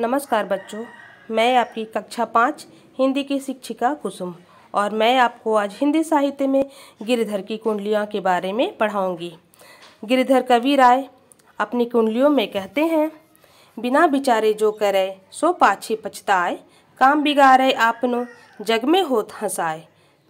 नमस्कार बच्चों मैं आपकी कक्षा पाँच हिंदी की शिक्षिका कुसुम और मैं आपको आज हिंदी साहित्य में गिरधर की कुंडलियों के बारे में पढ़ाऊंगी गिरधर कवि राय अपनी कुंडलियों में कहते हैं बिना बिचारे जो करे सो पाछे पछताए काम बिगाड़े आपनो जग में होत हंसाए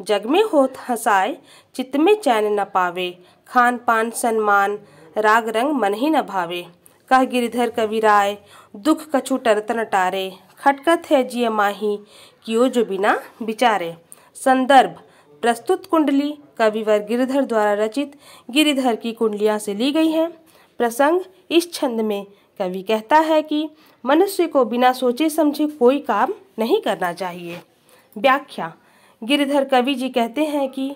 जग में होत हंसाए चित्त में चैन न पावे खान पान सम्मान राग रंग मन ही न भावे कह गिरधर कविराय दुख कछु टरतन टारे खटकत है जिय माही कियो जो बिना विचारे संदर्भ प्रस्तुत कुंडली कविवर गिरधर द्वारा रचित गिरिधर की कुंडलियाँ से ली गई हैं प्रसंग इस छंद में कवि कहता है कि मनुष्य को बिना सोचे समझे कोई काम नहीं करना चाहिए व्याख्या गिरिधर कवि जी कहते हैं कि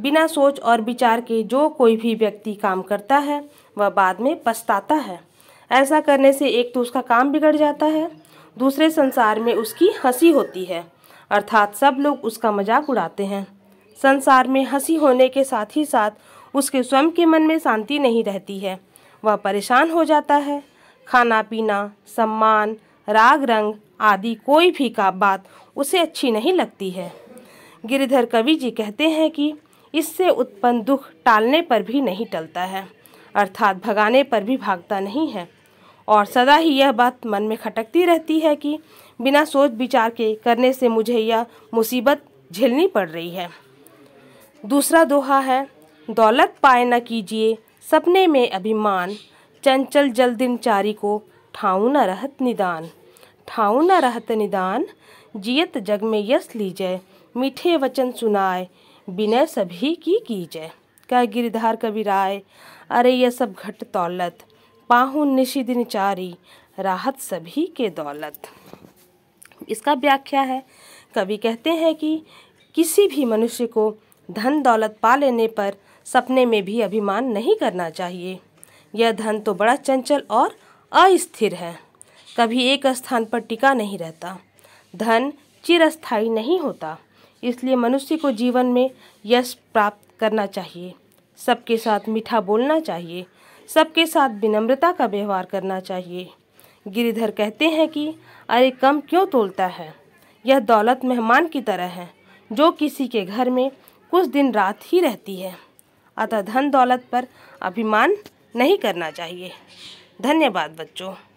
बिना सोच और विचार के जो कोई भी व्यक्ति काम करता है वह बाद में पछताता है ऐसा करने से एक तो उसका काम बिगड़ जाता है दूसरे संसार में उसकी हंसी होती है अर्थात सब लोग उसका मजाक उड़ाते हैं संसार में हंसी होने के साथ ही साथ उसके स्वयं के मन में शांति नहीं रहती है वह परेशान हो जाता है खाना पीना सम्मान राग रंग आदि कोई भी का बात उसे अच्छी नहीं लगती है गिरिधर कवि जी कहते हैं कि इससे उत्पन्न दुख टालने पर भी नहीं टलता है अर्थात भगाने पर भी भागता नहीं है और सदा ही यह बात मन में खटकती रहती है कि बिना सोच विचार के करने से मुझे यह मुसीबत झेलनी पड़ रही है दूसरा दोहा है दौलत पाए न कीजिए सपने में अभिमान चंचल जल दिनचारी को ठाऊ न रहत निदान ठाऊ न रहत निदान जियत जग में यश लीजय मीठे वचन सुनाए बिना सभी की कीजय कह गिरधार राय अरे यह सब घट दौलत पाहु निशिदिन चारी राहत सभी के दौलत इसका व्याख्या है कवि कहते हैं कि किसी भी मनुष्य को धन दौलत पा लेने पर सपने में भी अभिमान नहीं करना चाहिए यह धन तो बड़ा चंचल और अस्थिर है कभी एक स्थान पर टिका नहीं रहता धन चिरस्थायी नहीं होता इसलिए मनुष्य को जीवन में यश प्राप्त करना चाहिए सबके साथ मीठा बोलना चाहिए सबके साथ विनम्रता का व्यवहार करना चाहिए गिरिधर कहते हैं कि अरे कम क्यों तोलता है यह दौलत मेहमान की तरह है जो किसी के घर में कुछ दिन रात ही रहती है अतः धन दौलत पर अभिमान नहीं करना चाहिए धन्यवाद बच्चों